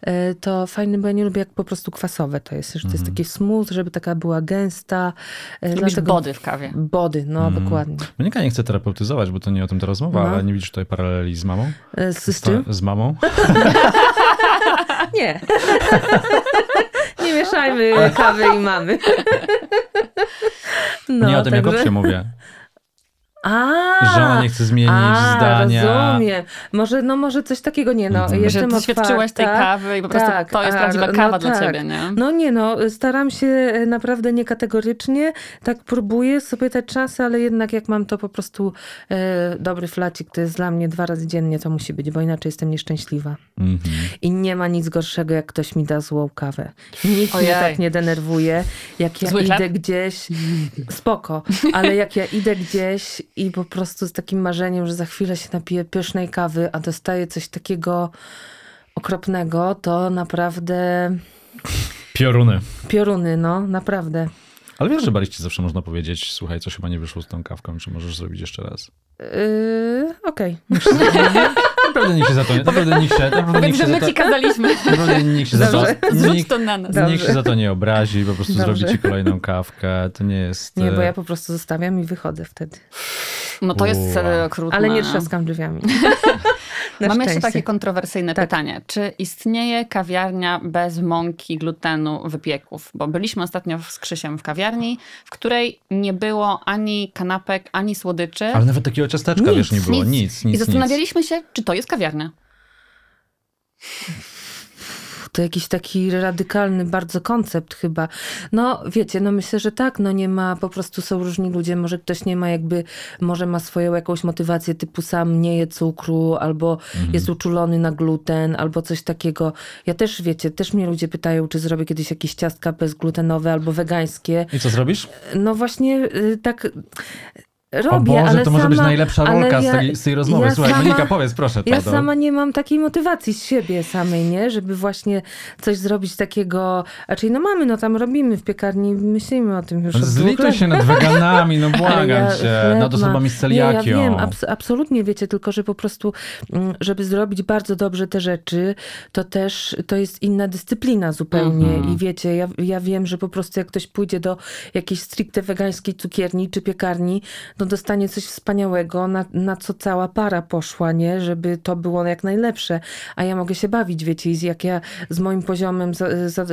e, to fajny, bo ja nie lubię jak po prostu kwasowe to jest, że to jest mhm. taki smooth, żeby taka była gęsta. E, Lubisz Dlatego... body w kawie. Body, no mm. dokładnie.
Monika nie chcę terapeutyzować, bo to nie o tym ta rozmowa, no. ale nie widzisz tutaj paraleli z mamą? E, z, z czym? Z mamą.
nie. nie mieszajmy kawy i mamy. No, nie o no, tym także... jak mówię. A, Żona nie chce zmienić a, zdania. rozumiem. Może, no może coś takiego, nie no. Mhm. Że doświadczyłaś tej tak? kawy i po prostu tak, to jest a, prawdziwa no kawa dla tak. ciebie, nie? No nie no, staram się e, naprawdę niekategorycznie, tak próbuję sobie te czasy, ale jednak jak mam to po prostu e, dobry flacik, to jest dla mnie dwa razy dziennie, to musi być, bo inaczej jestem nieszczęśliwa. Mhm. I nie ma nic gorszego, jak ktoś mi da złą kawę. Nic Ojej. mnie tak nie denerwuje, jak ja Zły idę chleb? gdzieś, spoko, ale jak ja idę gdzieś i po prostu z takim marzeniem, że za chwilę się napiję pysznej kawy, a dostaję coś takiego okropnego, to naprawdę... Pioruny. Pioruny, no, naprawdę.
Ale wiesz, że baliście zawsze można powiedzieć, słuchaj, coś chyba nie wyszło z tą kawką, czy możesz zrobić jeszcze raz?
Yy, Okej.
Okay. Naprawdę nikt się za to nie... Naprawdę nikt się, naprawdę nikt się my ci kazaliśmy. Naprawdę nikt się za to... Zrzuć to na nas. Nikt się za to nie obrazi, po prostu zrobi ci kolejną kawkę. To nie jest... Nie, bo e, ja po
prostu zostawiam i wychodzę wtedy. No to jest wow. E, okrutne. Ale nie trzaskam drzwiami. Mam szczęście. jeszcze takie
kontrowersyjne tak. pytanie. Czy istnieje kawiarnia bez mąki, glutenu, wypieków? Bo byliśmy ostatnio z Krzysiem w kawiarni, w której nie było ani kanapek, ani słodyczy. Ale nawet
takiego ciasteczka nic, wiesz, nie było. Nic, nic, nic I zastanawialiśmy
nic. się, czy to jest kawiarnia
to jakiś taki radykalny bardzo koncept chyba. No wiecie, no myślę, że tak, no nie ma, po prostu są różni ludzie, może ktoś nie ma jakby, może ma swoją jakąś motywację typu sam nie je cukru, albo mhm. jest uczulony na gluten, albo coś takiego. Ja też, wiecie, też mnie ludzie pytają, czy zrobię kiedyś jakieś ciastka bezglutenowe albo wegańskie. I co zrobisz? No właśnie y, tak robię, Boże, ale to sama, może być najlepsza rolka ja, z, tej, z, tej, rozmowy. Ja Słuchaj, sama, Monika, powiedz proszę. Ja to, sama nie mam takiej motywacji z siebie samej, nie? Żeby właśnie coś zrobić takiego, raczej znaczy, no mamy, no tam robimy w piekarni, myślimy o tym już. Zlituj się nad weganami, no błagam ja, cię, nad no osobami z celiakią. Nie, ja wiem, abs absolutnie wiecie, tylko że po prostu, mm, żeby zrobić bardzo dobrze te rzeczy, to też to jest inna dyscyplina zupełnie mhm. i wiecie, ja, ja wiem, że po prostu jak ktoś pójdzie do jakiejś stricte wegańskiej cukierni czy piekarni, no no dostanie coś wspaniałego, na, na co cała para poszła, nie? Żeby to było jak najlepsze. A ja mogę się bawić, wiecie, i jak ja z moim poziomem za, za,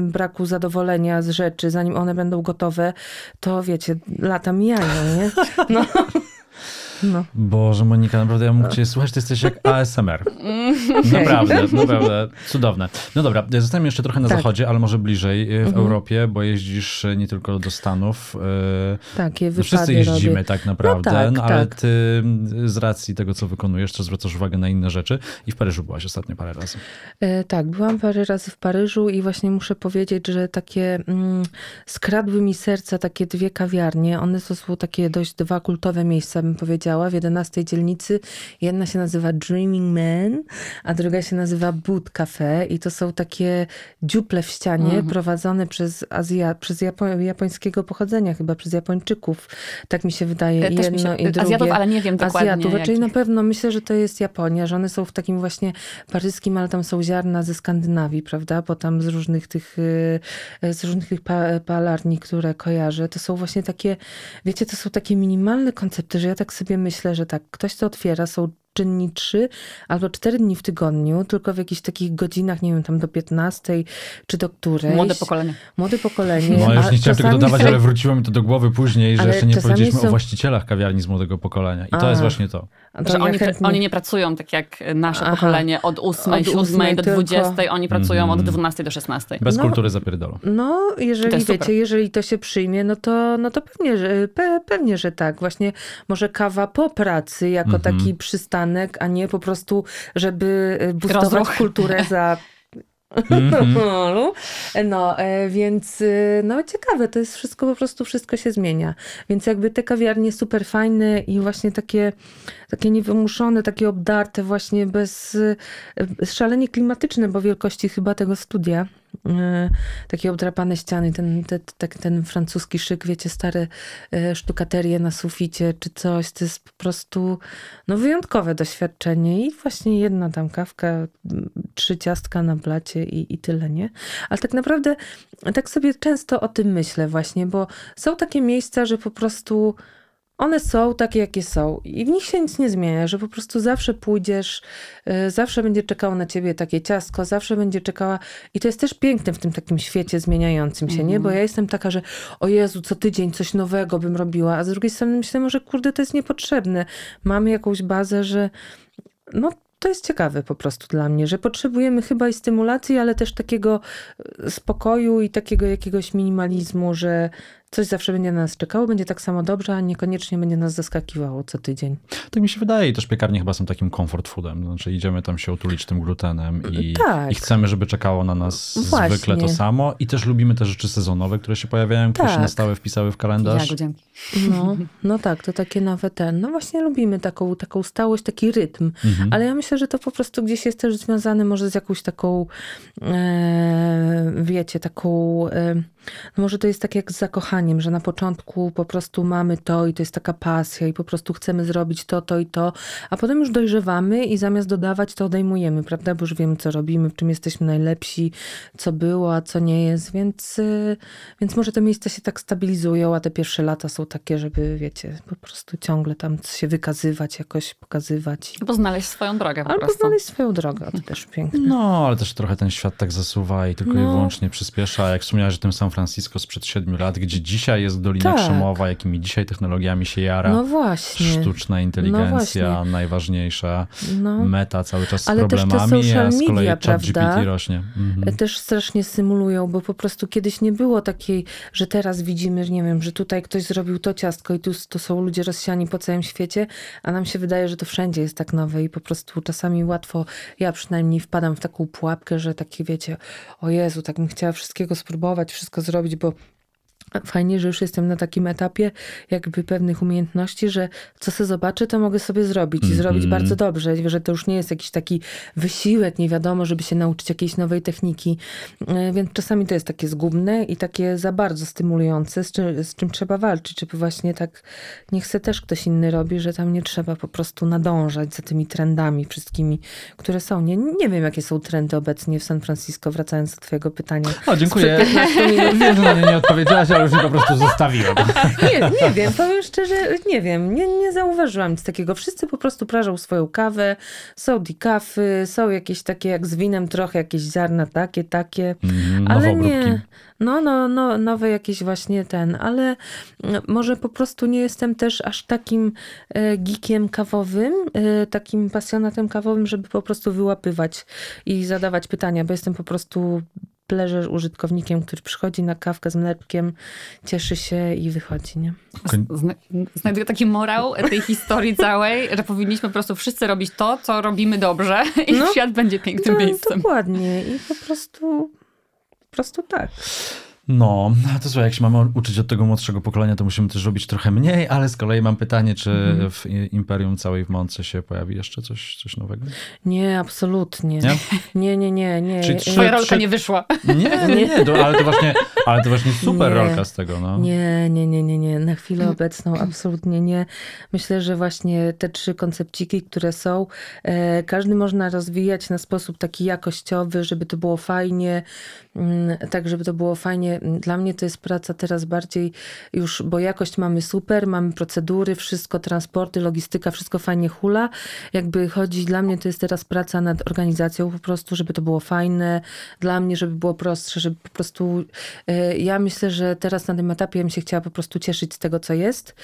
braku zadowolenia z rzeczy, zanim one będą gotowe, to wiecie, lata mijają, nie? No. No.
Boże, Monika, naprawdę ja mógł cię słuchać, ty jesteś jak ASMR. Mm. Naprawdę, naprawdę, cudowne. No dobra, zostajemy jeszcze trochę na tak. zachodzie, ale może bliżej y, w mhm. Europie, bo jeździsz y, nie tylko do Stanów. Y, takie no, Wszyscy jeździmy robię. tak no naprawdę, no tak, no, ale tak. ty z racji tego, co wykonujesz, to zwracasz uwagę na inne rzeczy i w Paryżu byłaś ostatnio parę razy.
E, tak, byłam parę razy w Paryżu i właśnie muszę powiedzieć, że takie mm, skradły mi serca takie dwie kawiarnie. One to są takie dość dwa kultowe miejsca, bym powiedziała działa w 11 dzielnicy. Jedna się nazywa Dreaming Man, a druga się nazywa Boot Cafe i to są takie dziuple w ścianie mhm. prowadzone przez, Azja, przez Japo japońskiego pochodzenia, chyba przez Japończyków. Tak mi się wydaje. E, też jedno się, i drugie. Azjatów, ale nie wiem dokładnie. Azjatów, raczej na pewno myślę, że to jest Japonia, że one są w takim właśnie paryskim, ale tam są ziarna ze Skandynawii, prawda? Bo tam z różnych tych, e, z różnych tych palarni, które kojarzę, to są właśnie takie, wiecie, to są takie minimalne koncepty, że ja tak sobie myślę, że tak, ktoś to otwiera, są czynni 3 albo cztery dni w tygodniu, tylko w jakichś takich godzinach, nie wiem, tam do 15 czy do której. Młode pokolenie. Młode pokolenie. No,
już nie chciałem tego dodawać, ale wróciło mi to do głowy później, że jeszcze nie powiedzieliśmy są... o właścicielach kawiarni z młodego pokolenia. I to jest właśnie to. że
oni, oni nie pracują tak jak nasze Aha. pokolenie od 8, od 8 do 20, tylko... oni pracują mm od 12 mhm. do 16. Bez no, kultury zapierdolą. No, jeżeli wiecie, super.
jeżeli to się przyjmie, no to, no to pewnie, że, pe, pewnie, że tak. Właśnie może kawa po pracy jako mm -hmm. taki przystanek a nie po prostu, żeby budować e, Rozruch. kulturę za mhm. no, e, więc e, no ciekawe, to jest wszystko, po prostu wszystko się zmienia. Więc jakby te kawiarnie super fajne i właśnie takie, takie niewymuszone, takie obdarte właśnie bez, szalenie klimatyczne, bo wielkości chyba tego studia. E, takie obdrapane ściany, ten, ten, tak ten francuski szyk, wiecie, stare e, sztukaterie na suficie czy coś, to jest po prostu no, wyjątkowe doświadczenie i właśnie jedna tam kawka, trzy ciastka na blacie i, i tyle, nie? Ale tak naprawdę tak sobie często o tym myślę właśnie, bo są takie miejsca, że po prostu one są takie, jakie są, i w nich się nic nie zmienia, że po prostu zawsze pójdziesz, y, zawsze będzie czekało na ciebie takie ciasko, zawsze będzie czekała. I to jest też piękne w tym takim świecie zmieniającym się, mm. nie? Bo mhm. ja jestem taka, że o Jezu, co tydzień coś nowego bym robiła, a z drugiej strony myślę, może kurde, to jest niepotrzebne. Mamy jakąś bazę, że no to jest ciekawe po prostu dla mnie, że potrzebujemy chyba i stymulacji, ale też takiego y, spokoju i takiego jakiegoś minimalizmu, że coś zawsze będzie na nas czekało, będzie tak samo dobrze, a niekoniecznie będzie nas zaskakiwało co tydzień.
Tak mi się wydaje i też piekarnie chyba są takim comfort foodem, no, znaczy idziemy tam się otulić tym glutenem i, tak. i chcemy, żeby czekało na nas Właśnie. zwykle to samo i też lubimy te rzeczy sezonowe, które się pojawiają, które się tak. na stałe wpisały w kalendarz.
No, no tak, to takie nawet ten, no właśnie lubimy taką, taką stałość, taki rytm, mhm. ale ja myślę, że to po prostu gdzieś jest też związane może z jakąś taką, e, wiecie, taką... E, no może to jest tak jak z zakochaniem, że na początku po prostu mamy to i to jest taka pasja i po prostu chcemy zrobić to, to i to, a potem już dojrzewamy i zamiast dodawać to odejmujemy, prawda? Bo już wiemy co robimy, w czym jesteśmy najlepsi, co było, a co nie jest, więc, y, więc może te miejsca się tak stabilizują, a te pierwsze lata są takie, żeby wiecie, po prostu ciągle tam się wykazywać, jakoś pokazywać.
Albo znaleźć swoją drogę po Albo prostu.
znaleźć swoją drogę, to też piękne.
No, ale też trochę ten świat tak zasuwa i tylko no. i wyłącznie przyspiesza, jak wspomniałaś że tym sam Francisco sprzed siedmiu lat, gdzie dzisiaj jest Dolina tak. Krzemowa, jakimi dzisiaj technologiami się jara. No
właśnie.
Sztuczna no inteligencja, no najważniejsza, no. meta cały czas z Ale problemami, też te a z kolei media, GPT rośnie. Mhm. E,
też strasznie symulują, bo po prostu kiedyś nie było takiej, że teraz widzimy, nie wiem, że tutaj ktoś zrobił to ciastko i tu to są ludzie rozsiani po całym świecie, a nam się wydaje, że to wszędzie jest tak nowe i po prostu czasami łatwo, ja przynajmniej wpadam w taką pułapkę, że takie wiecie, o Jezu, tak bym chciała wszystkiego spróbować, wszystko zrobić, bo fajnie, że już jestem na takim etapie jakby pewnych umiejętności, że co sobie zobaczę, to mogę sobie zrobić i mm -hmm. zrobić bardzo dobrze, że to już nie jest jakiś taki wysiłek, nie wiadomo, żeby się nauczyć jakiejś nowej techniki, e, więc czasami to jest takie zgubne i takie za bardzo stymulujące, z czym, z czym trzeba walczyć, żeby właśnie tak nie chce też ktoś inny robi, że tam nie trzeba po prostu nadążać za tymi trendami wszystkimi, które są. Nie, nie wiem, jakie są trendy obecnie w San Francisco, wracając do twojego pytania. O, dziękuję. Wiem, że na nie nie odpowiedziałaś, ale już po prostu zostawiłem. Nie, nie wiem, powiem szczerze, nie wiem, nie, nie zauważyłam nic takiego. Wszyscy po prostu prażą swoją kawę, są kawy, są jakieś takie jak z winem trochę, jakieś ziarna takie, takie, mm, ale nie... No, no, no, nowy jakiś właśnie ten, ale mm, może po prostu nie jestem też aż takim e, geekiem kawowym, e, takim pasjonatem kawowym, żeby po prostu wyłapywać i zadawać pytania, bo jestem po prostu pleasure użytkownikiem, który przychodzi na kawkę z mleczkiem, cieszy się i wychodzi, nie? Zna
znajduję taki morał tej historii całej, że powinniśmy po prostu wszyscy robić to, co robimy dobrze i no, świat będzie pięknym no, miejscem.
Dokładnie i po prostu, po prostu tak.
No, no, to słuchaj, jak się mamy uczyć od tego młodszego pokolenia, to musimy też robić trochę mniej, ale z kolei mam pytanie, czy mhm. w Imperium całej w Mące się pojawi jeszcze coś, coś nowego?
Nie, absolutnie. Nie, nie, nie, nie. nie. Czy, Twoja rolka nie wyszła. Nie, nie, nie, to, ale, to właśnie, ale to właśnie super nie. rolka z tego. No. Nie, nie, nie, nie, nie. Na chwilę obecną absolutnie nie. Myślę, że właśnie te trzy koncepciki, które są, e, każdy można rozwijać na sposób taki jakościowy, żeby to było fajnie, m, mm, tak żeby to było fajnie dla mnie to jest praca teraz bardziej już, bo jakość mamy super, mamy procedury, wszystko, transporty, logistyka, wszystko fajnie hula. Jakby chodzi, dla mnie to jest teraz praca nad organizacją po prostu, żeby to było fajne, dla mnie, żeby było prostsze, żeby po prostu e, ja myślę, że teraz na tym etapie ja bym się chciała po prostu cieszyć z tego, co jest.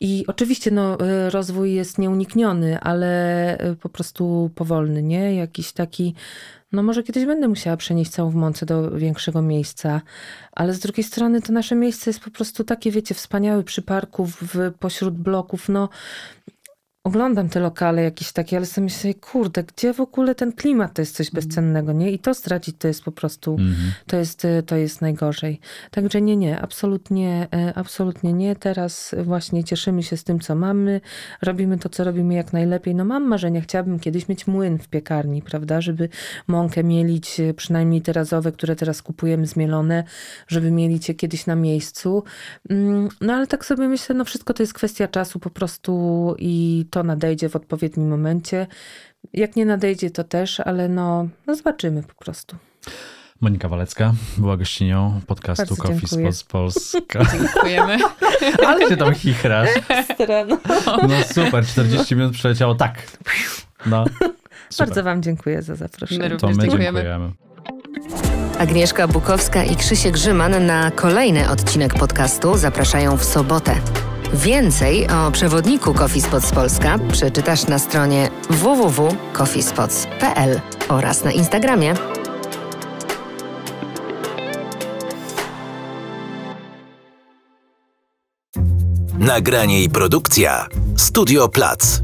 I oczywiście no, e, rozwój jest nieunikniony, ale e, po prostu powolny, nie? Jakiś taki no może kiedyś będę musiała przenieść całą w mące do większego miejsca, ale z drugiej strony to nasze miejsce jest po prostu takie, wiecie, wspaniałe przy parku, w, pośród bloków, no oglądam te lokale jakieś takie, ale sobie myślę, kurde, gdzie w ogóle ten klimat to jest coś mhm. bezcennego, nie? I to stracić to jest po prostu, mm -hmm. to, jest, y, to jest najgorzej. Także nie, nie, absolutnie, e, absolutnie nie. Teraz właśnie cieszymy się z tym, co mamy, robimy to, co robimy jak najlepiej. No mam marzenie chciałabym kiedyś mieć młyn w piekarni, prawda, żeby mąkę mielić, e, przynajmniej te razowe, które teraz kupujemy zmielone, żeby mielić je kiedyś na miejscu. Mm, no ale tak sobie myślę, no wszystko to jest kwestia czasu po prostu i to nadejdzie w odpowiednim momencie. Jak nie nadejdzie, to też, ale no, no zobaczymy po prostu.
Monika Walecka była gościnią podcastu Bardzo Coffee Spots Polska.
Dziękujemy. Ale
się tam chichrasz.
No super, 40
minut przeleciało tak. No, Bardzo wam
dziękuję za zaproszenie. My również dziękujemy. dziękujemy. Agnieszka Bukowska i Krzysiek Grzyman na kolejny odcinek podcastu zapraszają w sobotę. Więcej o przewodniku Coffee Spots Polska przeczytasz na stronie www.coffeespots.pl oraz na Instagramie.
Nagranie i produkcja Studio Plac.